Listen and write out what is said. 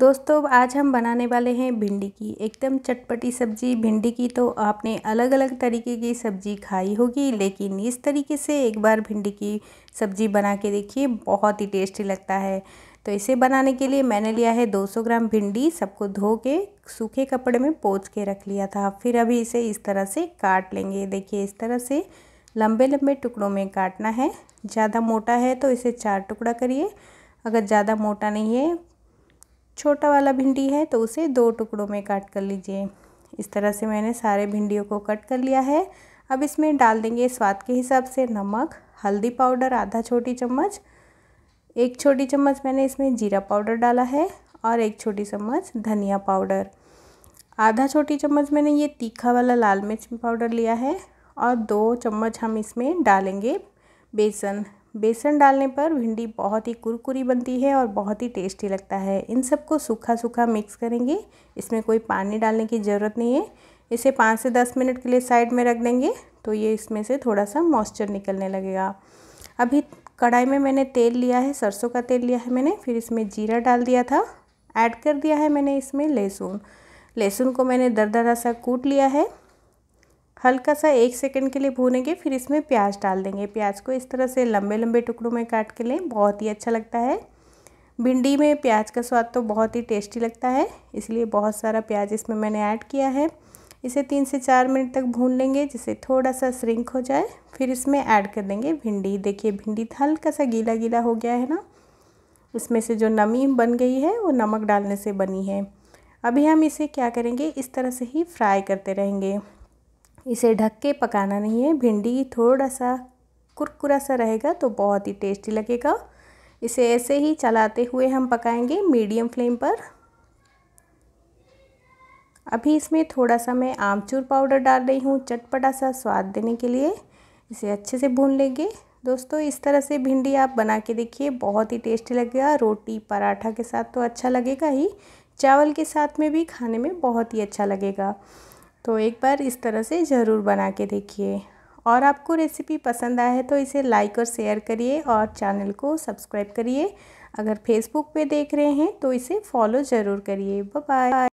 दोस्तों आज हम बनाने वाले हैं भिंडी की एकदम चटपटी सब्जी भिंडी की तो आपने अलग अलग तरीके की सब्जी खाई होगी लेकिन इस तरीके से एक बार भिंडी की सब्जी बना के देखिए बहुत ही टेस्टी लगता है तो इसे बनाने के लिए मैंने लिया है 200 ग्राम भिंडी सबको धो के सूखे कपड़े में पोच के रख लिया था फिर अभी इसे इस तरह से काट लेंगे देखिए इस तरह से लंबे लंबे टुकड़ों में काटना है ज़्यादा मोटा है तो इसे चार टुकड़ा करिए अगर ज़्यादा मोटा नहीं है छोटा वाला भिंडी है तो उसे दो टुकड़ों में काट कर लीजिए इस तरह से मैंने सारे भिंडियों को कट कर लिया है अब इसमें डाल देंगे स्वाद के हिसाब से नमक हल्दी पाउडर आधा छोटी चम्मच एक छोटी चम्मच मैंने इसमें जीरा पाउडर डाला है और एक छोटी चम्मच धनिया पाउडर आधा छोटी चम्मच मैंने ये तीखा वाला लाल मिर्च पाउडर लिया है और दो चम्मच हम इसमें डालेंगे बेसन बेसन डालने पर भिंडी बहुत ही कुरकुरी बनती है और बहुत ही टेस्टी लगता है इन सबको सूखा सूखा मिक्स करेंगे इसमें कोई पानी डालने की ज़रूरत नहीं है इसे पाँच से दस मिनट के लिए साइड में रख देंगे तो ये इसमें से थोड़ा सा मॉइस्चर निकलने लगेगा अभी कढ़ाई में मैंने तेल लिया है सरसों का तेल लिया है मैंने फिर इसमें जीरा डाल दिया था ऐड कर दिया है मैंने इसमें लहसुन लहसुन को मैंने दर सा कूट लिया है हल्का सा एक सेकंड के लिए भूनेंगे फिर इसमें प्याज डाल देंगे प्याज को इस तरह से लंबे लंबे टुकड़ों में काट के लें बहुत ही अच्छा लगता है भिंडी में प्याज का स्वाद तो बहुत ही टेस्टी लगता है इसलिए बहुत सारा प्याज इसमें मैंने ऐड किया है इसे तीन से चार मिनट तक भून लेंगे जिससे थोड़ा सा श्रिंक हो जाए फिर इसमें ऐड कर देंगे भिंडी देखिए भिंडी तो हल्का सा गीला गीला हो गया है ना इसमें से जो नमी बन गई है वो नमक डालने से बनी है अभी हम इसे क्या करेंगे इस तरह से ही फ्राई करते रहेंगे इसे ढक के पकाना नहीं है भिंडी थोड़ा सा कुरकुरा सा रहेगा तो बहुत ही टेस्टी लगेगा इसे ऐसे ही चलाते हुए हम पकाएंगे मीडियम फ्लेम पर अभी इसमें थोड़ा सा मैं आमचूर पाउडर डाल रही हूँ चटपटा सा स्वाद देने के लिए इसे अच्छे से भून लेंगे दोस्तों इस तरह से भिंडी आप बना के देखिए बहुत ही टेस्टी लगेगा रोटी पराठा के साथ तो अच्छा लगेगा ही चावल के साथ में भी खाने में बहुत ही अच्छा लगेगा तो एक बार इस तरह से ज़रूर बना के देखिए और आपको रेसिपी पसंद आए तो इसे लाइक और शेयर करिए और चैनल को सब्सक्राइब करिए अगर फेसबुक पे देख रहे हैं तो इसे फॉलो ज़रूर करिए बाय